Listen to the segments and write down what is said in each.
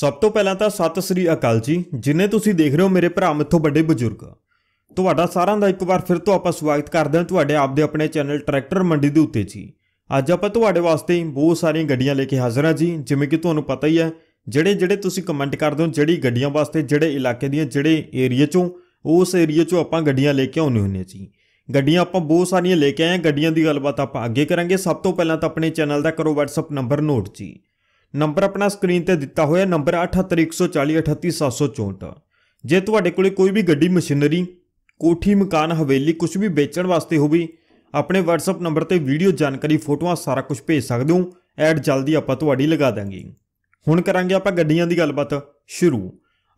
ਸਭ ਤੋਂ ਪਹਿਲਾਂ ਤਾਂ ਸਤਿ ਸ੍ਰੀ ਅਕਾਲ ਜੀ ਜਿਨੇ ਤੁਸੀਂ ਦੇਖ ਰਹੇ ਹੋ ਮੇਰੇ ਭਰਾ ਮਿੱਥੋਂ ਵੱਡੇ ਬਜ਼ੁਰਗ ਤੁਹਾਡਾ ਸਾਰਿਆਂ ਦਾ ਇੱਕ ਵਾਰ ਫਿਰ ਤੋਂ ਆਪਾਂ ਸਵਾਗਤ ਕਰਦੇ ਹਾਂ ਤੁਹਾਡੇ ਆਪਦੇ ਆਪਣੇ ਚੈਨਲ ਟਰੈਕਟਰ ਮੰਡੀ ਦੇ ਉੱਤੇ ਜੀ ਅੱਜ ਆਪਾਂ ਤੁਹਾਡੇ ਵਾਸਤੇ ਬਹੁਤ ਸਾਰੀਆਂ ਗੱਡੀਆਂ ਲੈ ਕੇ ਹਾਜ਼ਰ ਹਾਂ ਜੀ ਜਿਵੇਂ ਕਿ ਤੁਹਾਨੂੰ ਪਤਾ ਹੀ ਹੈ ਜਿਹੜੇ ਜਿਹੜੇ ਤੁਸੀਂ ਕਮੈਂਟ ਕਰਦੇ ਹੋ ਜਿਹੜੀ ਗੱਡੀਆਂ ਵਾਸਤੇ ਜਿਹੜੇ ਇਲਾਕੇ ਦੀਆਂ ਜਿਹੜੇ ਏਰੀਆ ਚੋਂ ਉਸ ਏਰੀਆ ਚੋਂ ਆਪਾਂ ਗੱਡੀਆਂ ਲੈ ਕੇ ਆਉਣੇ ਹੁੰਨੇ ਜੀ ਗੱਡੀਆਂ ਆਪਾਂ ਬਹੁਤ ਸਾਰੀਆਂ ਲੈ ਕੇ ਆਏ ਹਾਂ ਗੱਡੀਆਂ ਦੀ ਗੱਲਬਾਤ ਆਪਾਂ ਅੱਗੇ ਕਰਾਂਗੇ ਸਭ ਤੋਂ ਪਹਿਲਾਂ ਤਾਂ ਆਪਣੇ ਚੈਨਲ ਦਾ ਕਰੋ WhatsApp ਨੰਬਰ ਨੋਟ ਜੀ ਨੰਬਰ ਆਪਣਾ ਸਕਰੀਨ ਤੇ ਦਿੱਤਾ ਹੋਇਆ ਨੰਬਰ 7814038764 ਜੇ ਤੁਹਾਡੇ ਕੋਲੇ ਕੋਈ ਵੀ ਗੱਡੀ ਮਸ਼ੀਨਰੀ ਕੋਠੀ ਮਕਾਨ ਹਵੇਲੀ ਕੁਝ ਵੀ ਵੇਚਣ ਵਾਸਤੇ ਹੋਵੇ ਆਪਣੇ WhatsApp ਨੰਬਰ ਤੇ ਵੀਡੀਓ ਜਾਣਕਾਰੀ ਫੋਟੋਆਂ ਸਾਰਾ ਕੁਝ ਭੇਜ ਸਕਦੇ ਹੋ ਐਡ ਜਲਦੀ ਆਪਾਂ ਤੁਹਾਡੀ ਲਗਾ ਦਾਂਗੇ ਹੁਣ ਕਰਾਂਗੇ ਆਪਾਂ ਗੱਡੀਆਂ ਦੀ ਗੱਲਬਾਤ ਸ਼ੁਰੂ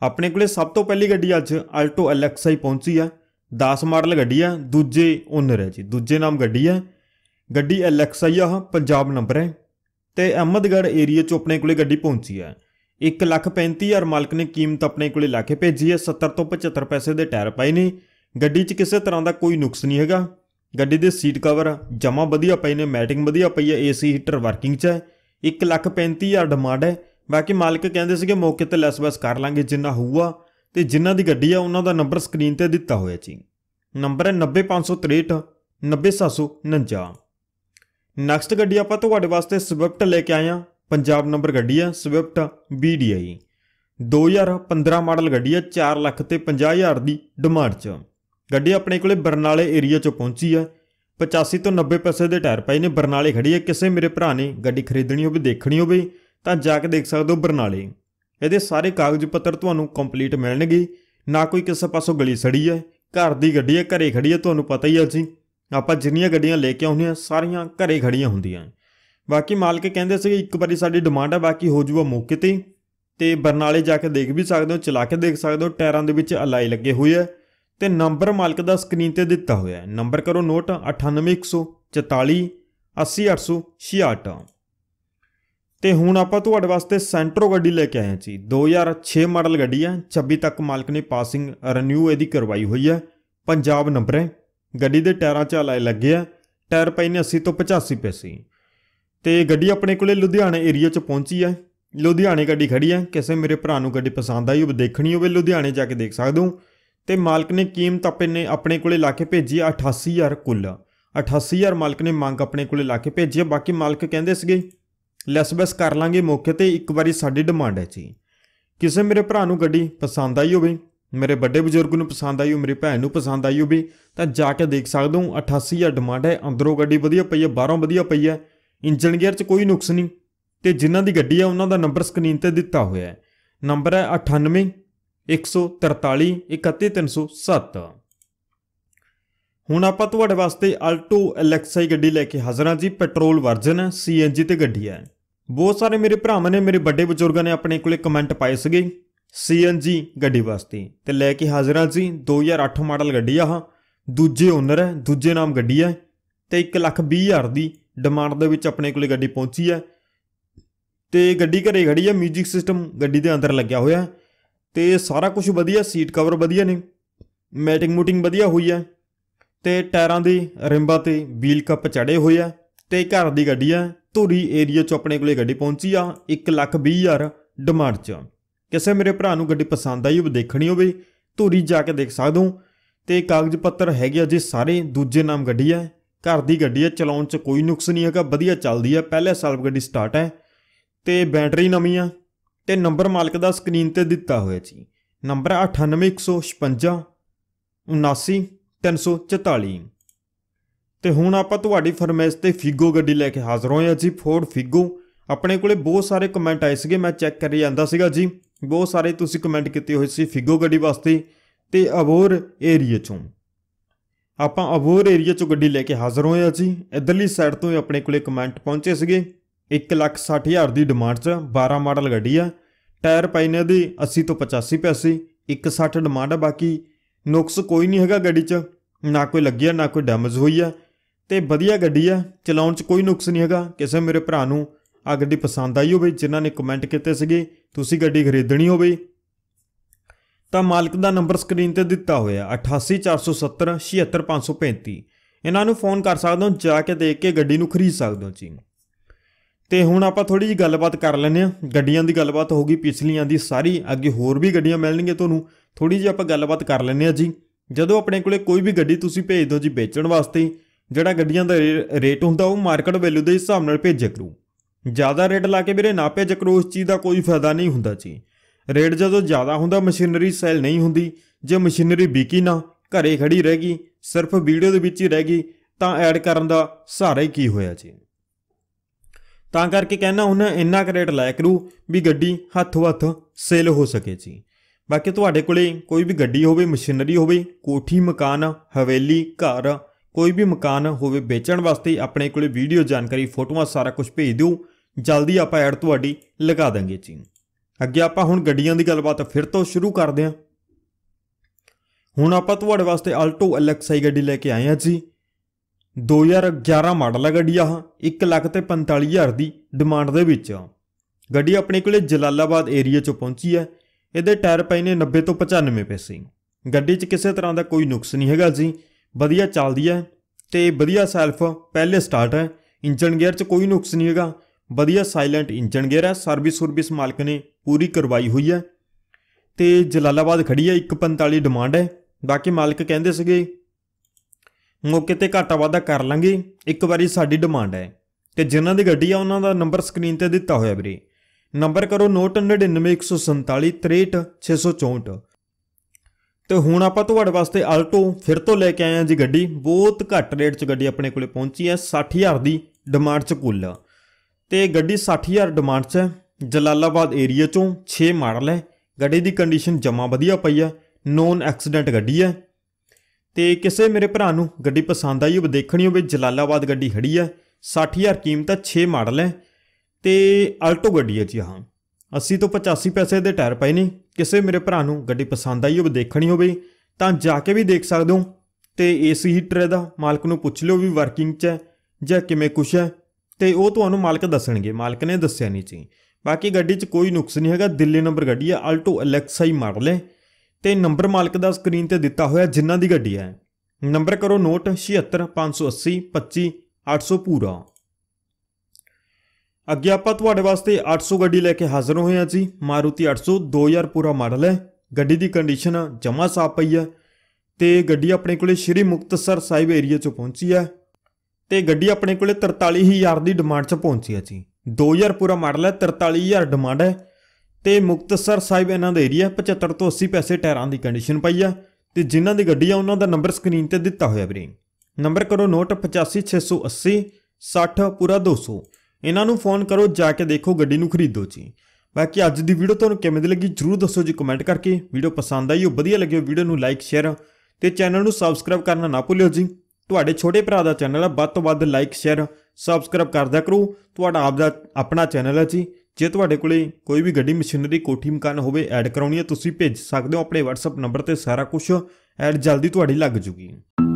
ਆਪਣੇ ਕੋਲੇ ਸਭ ਤੋਂ ਪਹਿਲੀ ਗੱਡੀ ਅੱਜ ਆਲਟੋ ਐਲਐਕਸਆਈ ਪਹੁੰਚੀ ਆ 10 ਮਾਡਲ ਗੱਡੀ ਆ ਦੂਜੇ ਓਨਰ ਹੈ ਜੀ ਦੂਜੇ ਨਾਮ ਗੱਡੀ ਆ ਗੱਡੀ ਐਲਐਕਸਆਈ ਆ ਪੰਜਾਬ ਨੰਬਰ ਹੈ ਤੇ ਅਹਿਮਦਗੜ ਏਰੀਆ 'ਚ ਆਪਣੇ ਕੋਲੇ ਗੱਡੀ ਪਹੁੰਚੀ ਹੈ 1 ਲੱਖ 35000 ਮਾਲਕ ਨੇ ਕੀਮਤ ਆਪਣੇ ਕੋਲੇ ਲਾ ਕੇ ਭੇਜੀ ਹੈ 70 ਤੋਂ 75 ਪੈਸੇ ਦੇ ਟਾਇਰ ਪਏ ਨੇ ਗੱਡੀ 'ਚ ਕਿਸੇ ਤਰ੍ਹਾਂ ਦਾ ਕੋਈ ਨੁਕਸ ਨਹੀਂ ਹੈਗਾ ਗੱਡੀ ਦੇ ਸੀਟ ਕਵਰ ਜਮਾ ਵਧੀਆ ਪਏ ਨੇ ਮੈਟਿੰਗ ਵਧੀਆ ਪਈ ਹੈ ਏਸੀ ਹੀਟਰ ਵਰਕਿੰਗ 'ਚ ਹੈ 1 ਲੱਖ 35000 ਡਿਮਾਂਡ ਹੈ ਬਾਕੀ ਮਾਲਕ ਕਹਿੰਦੇ ਸੀਗੇ ਮੌਕੇ ਤੇ ਲੈਸ ਬਸ ਕਰ ਲਾਂਗੇ ਜਿੰਨਾ ਹੋਊਗਾ ਤੇ ਜਿਨ੍ਹਾਂ ਦੀ ਗੱਡੀ ਆ ਉਹਨਾਂ ਦਾ ਨੰਬਰ ਸਕਰੀਨ ਤੇ ਦਿੱਤਾ ਹੋਇਆ ਜੀ ਨੰਬਰ ਹੈ 90563 90749 ਨੈਕਸਟ ਗੱਡੀ ਆਪਾਂ ਤੁਹਾਡੇ ਵਾਸਤੇ ਸਵਿਫਟ ਲੈ ਕੇ ਆਏ ਆ ਪੰਜਾਬ ਨੰਬਰ ਗੱਡੀ ਆ ਸਵਿਫਟ BDI 2015 ਮਾਡਲ ਗੱਡੀ ਆ 4 ਲੱਖ ਤੇ 50000 ਦੀ ਡਿਮਾਂਡ 'ਚ ਗੱਡੀ ਆਪਣੇ ਕੋਲੇ ਬਰਨਾਲੇ ਏਰੀਆ 'ਚ ਪਹੁੰਚੀ ਆ 85 ਤੋਂ 90 ਪੈਸੇ ਦੇ ਟਾਇਰ ਪਏ ਨੇ ਬਰਨਾਲੇ ਖੜੀ ਆ ਕਿਸੇ ਮੇਰੇ ਭਰਾ ਨੇ ਗੱਡੀ ਖਰੀਦਣੀ ਹੋਵੇ ਦੇਖਣੀ ਹੋਵੇ ਤਾਂ ਜਾ ਕੇ ਦੇਖ ਸਕਦੇ ਹੋ ਬਰਨਾਲੇ ਇਹਦੇ ਸਾਰੇ ਕਾਗਜ਼ ਪੱਤਰ ਤੁਹਾਨੂੰ ਕੰਪਲੀਟ ਮਿਲਣਗੇ ਨਾ ਕੋਈ ਕਿਸੇ ਪਾਸੋਂ ਗਲੀ ਸੜੀ ਆ ਘਰ ਦੀ ਗੱਡੀ ਆ ਘਰੇ ਖੜੀ ਆ ਤੁਹਾਨੂੰ ਪਤਾ ਹੀ ਆ ਜੀ ਆਪਾਂ ਜਿੰਨੀਆਂ ਗੱਡੀਆਂ ਲੈ ਕੇ ਆਉਂਦੇ ਆ ਸਾਰੀਆਂ ਘਰੇ ਖੜੀਆਂ ਹੁੰਦੀਆਂ ਬਾਕੀ ਮਾਲਕ ਕਹਿੰਦੇ ਸੀ ਇੱਕ ਵਾਰੀ ਸਾਡੀ ਡਿਮਾਂਡ ਆ ਬਾਕੀ ਹੋ ਜੂਗਾ ਮੌਕੇ ਤੇ ਤੇ ਬਰਨਾਲੇ ਜਾ ਕੇ ਦੇਖ ਵੀ ਸਕਦੇ ਹੋ ਚਲਾ ਕੇ ਦੇਖ ਸਕਦੇ ਹੋ ਟਾਇਰਾਂ ਦੇ ਵਿੱਚ ਅਲਾਈ ਲੱਗੇ ਹੋਏ ਆ ਤੇ ਨੰਬਰ ਮਾਲਕ ਦਾ ਸਕਰੀਨ ਤੇ ਦਿੱਤਾ ਹੋਇਆ ਹੈ ਨੰਬਰ ਕਰੋ ਨੋਟ 98144 80866 ਤੇ ਹੁਣ ਆਪਾਂ ਤੁਹਾਡੇ ਵਾਸਤੇ ਸੈਂਟਰੋ ਗੱਡੀ ਲੈ ਕੇ ਆਏ ਸੀ ਜੀ 2006 ਮਾਡਲ ਗੱਡੀ ਹੈ 26 ਤੱਕ ਮਾਲਕ ਨੇ ਪਾਸਿੰਗ ਰੀਨਿਊ ਇਹਦੀ ਕਰਵਾਈ ਹੋਈ ਹੈ ਪੰਜਾਬ ਨੰਬਰ ਹੈ ਗੱਡੀ ਦੇ ਟਾਇਰਾਂ 'ਚ ਹਲਾਏ ਲੱਗੇ ਆ ਟਾਇਰ ਪੈਨੇ ਨੇ 80 ਤੋਂ 85 ਪੈਸੇ ਤੇ ਗੱਡੀ ਆਪਣੇ ਕੋਲੇ ਲੁਧਿਆਣੇ ਏਰੀਆ 'ਚ ਪਹੁੰਚੀ ਆ ਲੁਧਿਆਣੇ ਗੱਡੀ ਖੜੀ ਆ ਕਿਸੇ ਮੇਰੇ ਭਰਾ ਨੂੰ ਗੱਡੀ ਪਸੰਦ ਆਈ ਉਹ ਦੇਖਣੀ ਹੋਵੇ ਲੁਧਿਆਣੇ ਜਾ ਕੇ ਦੇਖ ਸਕਦੇ ਹਾਂ ਤੇ ਮਾਲਕ ਨੇ ਕੀਮਤ ਆਪਣੇ ਆਪਣੇ ਕੋਲੇ ਲਾ ਕੇ ਭੇਜੀ 88000 ਕੁੱਲ 88000 ਮਾਲਕ ਨੇ ਮੰਗ ਆਪਣੇ ਕੋਲੇ ਲਾ ਕੇ ਭੇਜੀ ਬਾਕੀ ਮਾਲਕ ਕਹਿੰਦੇ ਸੀਗੇ ਲੈਸ ਬਸ ਕਰ ਲਾਂਗੇ ਮੌਕੇ ਤੇ ਇੱਕ ਵਾਰੀ ਸਾਡੀ ਡਿਮਾਂਡ ਹੈ ਜੀ ਕਿਸੇ ਮੇਰੇ ਭਰਾ ਨੂੰ ਗੱਡੀ ਪਸੰਦ ਆਈ ਹੋਵੇ ਮੇਰੇ ਵੱਡੇ ਬਜ਼ੁਰਗ ਨੂੰ ਪਸੰਦ ਆਈ ਉਹ ਮੇਰੀ ਭੈਣ ਨੂੰ ਪਸੰਦ ਆਈ ਉਹ ਵੀ ਤਾਂ ਜਾ ਕੇ ਦੇਖ ਸਕਦੇ ਹੋ ਆ ਡਿਮਾਂਡ ਹੈ ਅੰਦਰੋਂ ਗੱਡੀ ਵਧੀਆ ਪਈ ਹੈ ਬਾਹਰੋਂ ਵਧੀਆ ਪਈ ਹੈ ਇੰਜਨ ਗੇਅਰ 'ਚ ਕੋਈ ਨੁਕਸ ਨਹੀਂ ਤੇ ਜਿਨ੍ਹਾਂ ਦੀ ਗੱਡੀ ਹੈ ਉਹਨਾਂ ਦਾ ਨੰਬਰ ਸਕਰੀਨ ਤੇ ਦਿੱਤਾ ਹੋਇਆ ਹੈ ਨੰਬਰ ਹੈ 98 143 31307 ਹੁਣ ਆਪਾਂ ਤੁਹਾਡੇ ਵਾਸਤੇ ਅਲਟੋ ਐਲਐਕਸਆਈ ਗੱਡੀ ਲੈ ਕੇ ਹਾਜ਼ਰ ਹਾਂ ਜੀ ਪੈਟਰੋਲ ਵਰਜਨ ਹੈ ਸੀਐਨਜੀ ਤੇ ਗੱਡੀ ਹੈ ਬਹੁਤ ਸਾਰੇ ਮੇਰੇ ਭਰਾਵਾਂ ਨੇ ਮੇਰੇ ਵੱਡੇ ਬਜ਼ੁਰਗਾਂ ਨੇ ਆਪਣੇ ਕੋਲੇ ਕਮੈਂਟ ਪਾਏ ਸੀਗੇ ਸੀਐਨਜੀ ਗੱਡੀ ਵਾਸਤੇ ਤੇ ਲੈ ਕੇ ਹਾਜ਼ਰਾਂ ਜੀ 2008 ਮਾਡਲ ਗੱਡੀ ਆ ਹਾਂ ਦੂਜੇ ਓਨਰ ਹੈ ਦੂਜੇ ਨਾਮ ਗੱਡੀ ਹੈ ਤੇ 1 ਲੱਖ 20 ਹਜ਼ਾਰ ਦੀ ਡਿਮਾਂਡ ਦੇ ਵਿੱਚ ਆਪਣੇ ਕੋਲੇ ਗੱਡੀ ਪਹੁੰਚੀ ਹੈ ਤੇ ਗੱਡੀ ਘਰੇ ਖੜੀ ਹੈ 뮤직 ਸਿਸਟਮ ਗੱਡੀ ਦੇ ਅੰਦਰ ਲੱਗਿਆ ਹੋਇਆ ਤੇ ਸਾਰਾ ਕੁਝ ਵਧੀਆ ਸੀਟ ਕਵਰ ਵਧੀਆ ਨੇ ਮੈਟਿੰਗ ਮੂਟਿੰਗ ਵਧੀਆ ਹੋਈ ਹੈ ਤੇ ਟਾਇਰਾਂ ਦੇ ਰਿੰਬਾ ਤੇ ਵੀਲ ਕੱਪ ਚੜੇ ਹੋਏ ਆ ਤੇ ਘਰ ਦੀ ਗੱਡੀ ਆ ਧੂਰੀ ਏਰੀਆ ਚ ਆਪਣੇ ਕੋਲੇ ਗੱਡੀ ਪਹੁੰਚੀ ਆ 1 ਲੱਖ 20 ਹਜ਼ਾਰ ਡਿਮਾਂਡ ਚ ਕਿਸੇ ਮੇਰੇ ਭਰਾ ਨੂੰ ਗੱਡੀ ਪਸੰਦ ਆਈ ਉਹ ਦੇਖਣੀ ਹੋਵੇ ਧੂਰੀ ਜਾ ਕੇ ਦੇਖ ਸਕਦਾ ਹਾਂ ਤੇ ਕਾਗਜ਼ ਪੱਤਰ ਹੈਗੇ ਜੀ ਸਾਰੇ ਦੂਜੇ ਨਾਮ ਗੱਡੀ ਆ ਘਰ ਦੀ ਗੱਡੀ ਆ ਚਲਾਉਣ 'ਚ ਕੋਈ ਨੁਕਸ ਨਹੀਂ ਹੈਗਾ ਵਧੀਆ ਚੱਲਦੀ ਆ ਪਹਿਲੇ ਸਾਲ ਗੱਡੀ ਸਟਾਰਟ ਹੈ ਤੇ ਬੈਟਰੀ ਨਵੀਂ ਆ ਤੇ ਨੰਬਰ ਮਾਲਕ ਦਾ ਸਕਰੀਨ ਤੇ ਦਿੱਤਾ ਹੋਇਆ ਜੀ ਨੰਬਰ 98156 79344 ਤੇ ਹੁਣ ਆਪਾਂ ਤੁਹਾਡੀ ਫਰਮੈਸ ਤੇ ਫਿਗੋ ਗੱਡੀ ਲੈ ਕੇ ਹਾਜ਼ਰ ਹੋਏ ਆ ਜੀ ਫੋਰਡ ਫਿਗੋ ਆਪਣੇ ਕੋਲੇ ਬਹੁਤ ਸਾਰੇ ਕਮੈਂਟ ਆਏ ਸੀਗੇ ਮੈਂ ਚੈੱਕ ਕਰੀ ਜਾਂਦਾ ਸੀਗਾ ਜੀ ਬਹੁਤ ਸਾਰੇ ਤੁਸੀਂ ਕਮੈਂਟ ਕੀਤੇ ਹੋਏ ਸੀ ਫਿਗੋ ਗੱਡੀ ਵਾਸਤੇ ਤੇ ਅਬੋਰ ਏਰੀਆ ਚੋਂ ਆਪਾਂ ਅਬੋਰ ਏਰੀਆ ਚੋਂ ਗੱਡੀ ਲੈ ਕੇ ਹਾਜ਼ਰ ਹੋਏ ਆ ਜੀ ਇਧਰਲੀ ਸਾਈਡ ਤੋਂ ਹੀ ਆਪਣੇ ਕੋਲੇ ਕਮੈਂਟ ਪਹੁੰਚੇ ਸੀਗੇ 160000 ਦੀ ਡਿਮਾਂਡ 'ਚ 12 ਮਾਡਲ ਗੱਡੀ ਆ ਟਾਇਰ ਪਾਈ ਨੇ ਦੀ 80 ਤੋਂ 85 ਪੈਸੇ 160 ਡਿਮਾਂਡ ਆ ਬਾਕੀ ਨੁਕਸ ਕੋਈ ਨਹੀਂ ਹੈਗਾ ਗੱਡੀ 'ਚ ਨਾ ਕੋਈ ਲੱਗਿਆ ਨਾ ਕੋਈ ਡੈਮੇਜ ਹੋਈ ਆ ਤੇ ਵਧੀਆ ਗੱਡੀ ਆ ਚਲਾਉਣ 'ਚ ਕੋਈ ਨੁਕਸ ਨਹੀਂ ਹੈਗਾ ਕਿਸੇ ਮੇਰੇ ਭਰਾ ਨੂੰ ਆ ਗੱਡੀ ਪਸੰਦ ਆਈ ਹੋਵੇ ਜਿਨ੍ਹਾਂ ਨੇ ਕਮੈਂਟ ਕੀਤੇ ਸੀਗੇ ਤੁਸੀਂ ਗੱਡੀ ਖਰੀਦਣੀ ਹੋਵੇ ਤਾਂ ਮਾਲਕ ਦਾ ਨੰਬਰ ਸਕਰੀਨ ਤੇ ਦਿੱਤਾ ਹੋਇਆ 8847076535 ਇਹਨਾਂ ਨੂੰ ਫੋਨ ਕਰ ਸਕਦੇ ਹੋ ਜਾ ਕੇ ਦੇਖ ਕੇ ਗੱਡੀ ਨੂੰ ਖਰੀਦ ਸਕਦੇ ਹੋ ਜੀ ਤੇ ਹੁਣ ਆਪਾਂ ਥੋੜੀ ਜੀ ਗੱਲਬਾਤ ਕਰ ਲੈਨੇ ਆ ਗੱਡੀਆਂ ਦੀ ਗੱਲਬਾਤ ਹੋ ਗਈ ਪਿਛਲੀਆਂ ਦੀ ਸਾਰੀ ਅੱਗੇ ਹੋਰ ਵੀ ਗੱਡੀਆਂ ਮਿਲਣਗੀਆਂ ਤੁਹਾਨੂੰ ਥੋੜੀ ਜੀ ਆਪਾਂ ਗੱਲਬਾਤ ਕਰ ਲੈਨੇ ਆ ਜੀ ਜਦੋਂ ਆਪਣੇ ਕੋਲੇ ਕੋਈ ਵੀ ਗੱਡੀ ਤੁਸੀਂ ਭੇਜ ਦਿਓ ਜੀ ਵੇਚਣ ਵਾਸਤੇ ਜਿਹੜਾ ਗੱਡੀਆਂ ਦਾ ਰੇਟ ਹੁੰਦਾ ਉਹ ਮਾਰਕੀਟ ਵੈਲਿਊ ਦੇ ਹਿਸਾਬ ਨਾਲ ਭੇਜਿਆ ਕਰੂ ਜ਼ਿਆਦਾ ਰੇਟ ਲਾ ਕੇ ਵੀਰੇ ਨਾਪੇ ਜਕਰੋਸ ਚੀਜ਼ ਦਾ ਕੋਈ ਫਾਇਦਾ ਨਹੀਂ ਹੁੰਦਾ ਜੀ ਰੇਟ ਜਦੋਂ ਜ਼ਿਆਦਾ ਹੁੰਦਾ ਮਸ਼ੀਨਰੀ ਸੇਲ ਨਹੀਂ ਹੁੰਦੀ ਜੇ ਮਸ਼ੀਨਰੀ ਵਿਕੀ ਨਾ ਘਰੇ ਖੜੀ ਰਹਿ ਗਈ ਸਿਰਫ ਵੀਡੀਓ ਦੇ ਵਿੱਚ ਹੀ ਰਹਿ ਗਈ ਤਾਂ ਐਡ ਕਰਨ ਦਾ ਸਹਾਰਾ ਹੀ ਕੀ ਹੋਇਆ ਜੀ ਤਾਂ ਕਰਕੇ ਕਹਿਣਾ ਉਹਨਾਂ ਇੰਨਾ ਕੁ ਰੇਟ ਲਾਇਆ ਕਰੂ ਵੀ ਗੱਡੀ ਹੱਥੋਂ ਹੱਥ ਸੇਲ ਹੋ ਸਕੇ ਜੀ ਬਾਕੀ ਤੁਹਾਡੇ ਕੋਲੇ ਕੋਈ ਵੀ ਗੱਡੀ ਹੋਵੇ ਮਸ਼ੀਨਰੀ ਹੋਵੇ ਕੋਠੀ ਮਕਾਨ ਹਵੇਲੀ ਘਰ ਕੋਈ ਵੀ ਮਕਾਨ ਹੋਵੇ ਵੇਚਣ ਵਾਸਤੇ ਆਪਣੇ ਕੋਲੇ ਵੀਡੀਓ ਜਾਣਕਾਰੀ ਫੋਟੋਆਂ ਸਾਰਾ ਕੁਝ ਭੇਜ ਦਿਓ ਜਲਦੀ ਆਪਾਂ ਐਡ ਤੁਹਾਡੀ ਲਗਾ ਦਾਂਗੇ ਜੀ ਅੱਗੇ ਆਪਾਂ ਹੁਣ ਗੱਡੀਆਂ ਦੀ ਗੱਲਬਾਤ ਫਿਰ ਤੋਂ ਸ਼ੁਰੂ ਕਰਦੇ ਹਾਂ ਹੁਣ ਆਪਾਂ ਤੁਹਾਡੇ ਵਾਸਤੇ ਆਲਟੋ ਐਲਐਕਸਆਈ ਗੱਡੀ ਲੈ ਕੇ ਆਏ ਹਾਂ ਜੀ 2011 ਮਾਡਲ ਆ ਗੱਡੀ ਆਹ 1 ਲੱਖ ਤੇ 45000 ਦੀ ਡਿਮਾਂਡ ਦੇ ਵਿੱਚ ਆ ਗੱਡੀ ਆਪਣੇ ਕੋਲੇ ਜਲਾਲਾਬਾਦ ਏਰੀਆ 'ਚ ਪਹੁੰਚੀ ਹੈ ਇਹਦੇ ਟਾਇਰ ਪਏ ਨੇ 90 ਤੋਂ 95 ਪੈਸੇ ਗੱਡੀ 'ਚ ਕਿਸੇ ਤਰ੍ਹਾਂ ਦਾ ਕੋਈ ਨੁਕਸ ਨਹੀਂ ਹੈਗਾ ਜੀ ਵਧੀਆ ਚੱਲਦੀ ਹੈ ਤੇ ਵਧੀਆ ਸੈਲਫ ਪਹਿਲੇ ਸਟਾਰਟ ਹੈ ਇੰਜਨ ਗੇਅਰ 'ਚ ਕੋਈ ਨੁਕਸ ਨਹੀਂ ਹੈਗਾ ਵਧੀਆ ਸਾਇਲੈਂਟ ਇੰਜਨ ਗੇਅਰ ਹੈ ਸਰਵਿਸ ਸਰਵਿਸ ਮਾਲਕ ਨੇ ਪੂਰੀ ਕਰਵਾਈ ਹੋਈ ਹੈ ਤੇ ਜਲਾਲਾਬਾਦ ਖੜੀ ਹੈ 145 ਡਿਮਾਂਡ ਹੈ ਬਾਕੀ ਮਾਲਕ ਕਹਿੰਦੇ ਸੀਗੇ ਮੌਕੇ ਤੇ ਘਾਟਾ ਵਾਧਾ ਕਰ ਲਾਂਗੇ ਇੱਕ ਵਾਰੀ ਸਾਡੀ ਡਿਮਾਂਡ ਹੈ ਤੇ ਜਿਨ੍ਹਾਂ ਦੀ ਗੱਡੀ ਆ ਉਹਨਾਂ ਦਾ ਨੰਬਰ ਸਕਰੀਨ ਤੇ ਦਿੱਤਾ ਹੋਇਆ ਵੀਰੇ ਨੰਬਰ ਕਰੋ 9914473664 ਤੇ ਹੁਣ ਆਪਾਂ ਤੁਹਾਡੇ ਵਾਸਤੇ ਆਲਟੋ ਫਿਰ ਤੋਂ ਲੈ ਕੇ ਆਏ ਆ ਜੀ ਗੱਡੀ ਬਹੁਤ ਘੱਟ ਰੇਟ 'ਚ ਗੱਡੀ ਆਪਣੇ ਕੋਲੇ ਪਹੁੰਚੀ ਹੈ 60000 ਦੀ ਡਿਮਾਂਡ 'ਚ ਕੁੱਲ ਤੇ ਗੱਡੀ 60000 ਡਿਮਾਂਡ 'ਚ ਹੈ ਜਲਾਲਾਬਾਦ ਏਰੀਆ ਚੋਂ 6 ਮਾਡਲ ਹੈ ਗੱਡੀ ਦੀ ਕੰਡੀਸ਼ਨ ਜਮਾ ਵਧੀਆ ਪਈ ਹੈ ਨੋਨ ਐਕਸੀਡੈਂਟ ਗੱਡੀ ਹੈ ਤੇ ਕਿਸੇ ਮੇਰੇ ਭਰਾ ਨੂੰ ਗੱਡੀ ਪਸੰਦ ਆਈ ਹੋਵੇ ਦੇਖਣੀ ਹੋਵੇ ਜਲਾਲਾਬਾਦ ਗੱਡੀ ਖੜੀ ਹੈ 60000 ਕੀਮਤ ਹੈ 6 ਮਾਡਲ ਹੈ ਤੇ ਆਲਟੋ ਗੱਡੀ ਹੈ ਜੀ ਹਾਂ 80 ਤੋਂ 85 ਪੈਸੇ ਦੇ ਟਾਇਰ ਪਏ ਨੇ ਕਿਸੇ ਮੇਰੇ ਭਰਾ ਨੂੰ ਗੱਡੀ ਪਸੰਦ ਆਈ ਹੋਵੇ ਦੇਖਣੀ ਹੋਵੇ ਤਾਂ ਜਾ ਕੇ ਵੀ ਦੇਖ ਸਕਦੇ ਹੋ ਤੇ ਏਸੀ ਹੀਟਰ ਦਾ ਮਾਲਕ ਨੂੰ ਪੁੱਛ ਲਿਓ ਵੀ ਵਰਕਿੰਗ 'ਚ ਹੈ ਜਾਂ ਕਿਵੇਂ ਕੁਛ ਹੈ ਤੇ ਉਹ ਤੁਹਾਨੂੰ ਮਾਲਕ ਦੱਸਣਗੇ ਮਾਲਕ ਨੇ ਦੱਸਿਆ ਨਹੀਂ ਸੀ ਬਾਕੀ ਗੱਡੀ 'ਚ ਕੋਈ ਨੁਕਸ ਨਹੀਂ ਹੈਗਾ ਦਿੱਲੀ ਨੰਬਰ ਗੱਡੀ ਆ ਆਲਟੋ ਅਲੈਕਸਾ ਹੀ ਮਾਡਲ ਹੈ ਤੇ ਨੰਬਰ ਮਾਲਕ ਦਾ ਸਕਰੀਨ ਤੇ ਦਿੱਤਾ ਹੋਇਆ ਜਿੰਨਾ ਦੀ ਗੱਡੀ ਹੈ ਨੰਬਰ ਕਰੋ ਨੋਟ 7650825800 ਪੂਰਾ ਅੱਗੇ ਆਪਾਂ ਤੁਹਾਡੇ ਵਾਸਤੇ 800 ਗੱਡੀ ਲੈ ਕੇ ਹਾਜ਼ਰ ਹੋਏ ਆ ਜੀ ਮਾਰੂਤੀ 800 2000 ਪੂਰਾ ਮਾਡਲ ਹੈ ਗੱਡੀ ਦੀ ਕੰਡੀਸ਼ਨ ਜਮਾ ਸਾਫ ਪਈ ਹੈ ਤੇ ਗੱਡੀ ਆਪਣੇ ਕੋਲੇ ਸ਼੍ਰੀ ਮੁਕਤਸਰ ਸਾਹਿਬ ਏਰੀਆ 'ਚ ਪਹੁੰਚੀ ਹੈ ਤੇ ਗੱਡੀ ਆਪਣੇ ਕੋਲੇ 43000 ਦੀ ਡਿਮਾਂਡ 'ਚ ਪਹੁੰਚੀ ਆ ਜੀ 2000 ਪੂਰਾ ਮਾਡਲ ਹੈ 43000 ਡਿਮਾਂਡ ਹੈ ਤੇ ਮੁਕਤਸਰ ਸਾਹਿਬ ਇਹਨਾਂ ਦਾ ਏਰੀਆ 75 ਤੋਂ 80 ਪੈਸੇ ਟਾਇਰਾਂ ਦੀ ਕੰਡੀਸ਼ਨ ਪਈ ਆ ਤੇ ਜਿਨ੍ਹਾਂ ਦੀ ਗੱਡੀ ਆ ਉਹਨਾਂ ਦਾ ਨੰਬਰ ਸਕਰੀਨ ਤੇ ਦਿੱਤਾ ਹੋਇਆ ਵੀਰੇ ਨੰਬਰ ਕਰੋ ਨੋਟ 85680 60 ਪੂਰਾ 200 ਇਹਨਾਂ ਨੂੰ ਫੋਨ ਕਰੋ ਜਾ ਕੇ ਦੇਖੋ ਗੱਡੀ ਨੂੰ ਖਰੀਦੋ ਜੀ ਬਾਕੀ ਅੱਜ ਦੀ ਵੀਡੀਓ ਤੁਹਾਨੂੰ ਕਿਵੇਂ ਦੀ ਲੱਗੀ ਜਰੂਰ ਦੱਸੋ ਜੀ ਕਮੈਂਟ ਕਰਕੇ ਵੀਡੀਓ ਪਸੰਦ ਆਈ ਹੋ ਵਧੀਆ ਲੱਗੇ ਵੀਡੀਓ ਨੂੰ ਲਾਈਕ ਸ਼ੇਅਰ ਤੇ ਚੈਨਲ ਨੂੰ ਸਬਸਕ੍ਰਾਈਬ ਕਰਨਾ ਨਾ ਭੁੱਲਿਓ ਜੀ ਤੁਹਾਡੇ ਛੋਟੇ ਭਰਾ ਦਾ ਚੈਨਲ ਹੈ ਵੱਧ ਤੋਂ ਵੱਧ ਲਾਈਕ ਸ਼ੇਅਰ ਸਬਸਕ੍ਰਾਈਬ ਕਰਦਾ ਕਰੋ ਤੁਹਾਡਾ ਆਪ ਦਾ ਆਪਣਾ ਚੈਨਲ ਹੈ ਜੀ ਜੇ ਤੁਹਾਡੇ ਕੋਲੇ ਕੋਈ ਵੀ ਗੱਡੀ ਮਸ਼ੀਨਰੀ ਕੋਠੀ ਮਕਾਨ ਹੋਵੇ ਐਡ ਕਰਾਉਣੀ ਹੈ ਤੁਸੀਂ ਭੇਜ ਸਕਦੇ ਹੋ ਆਪਣੇ WhatsApp ਨੰਬਰ ਤੇ ਸਾਰਾ ਕੁਝ ਐਡ ਜਲਦੀ ਤੁਹਾਡੀ ਲੱਗ ਜੂਗੀ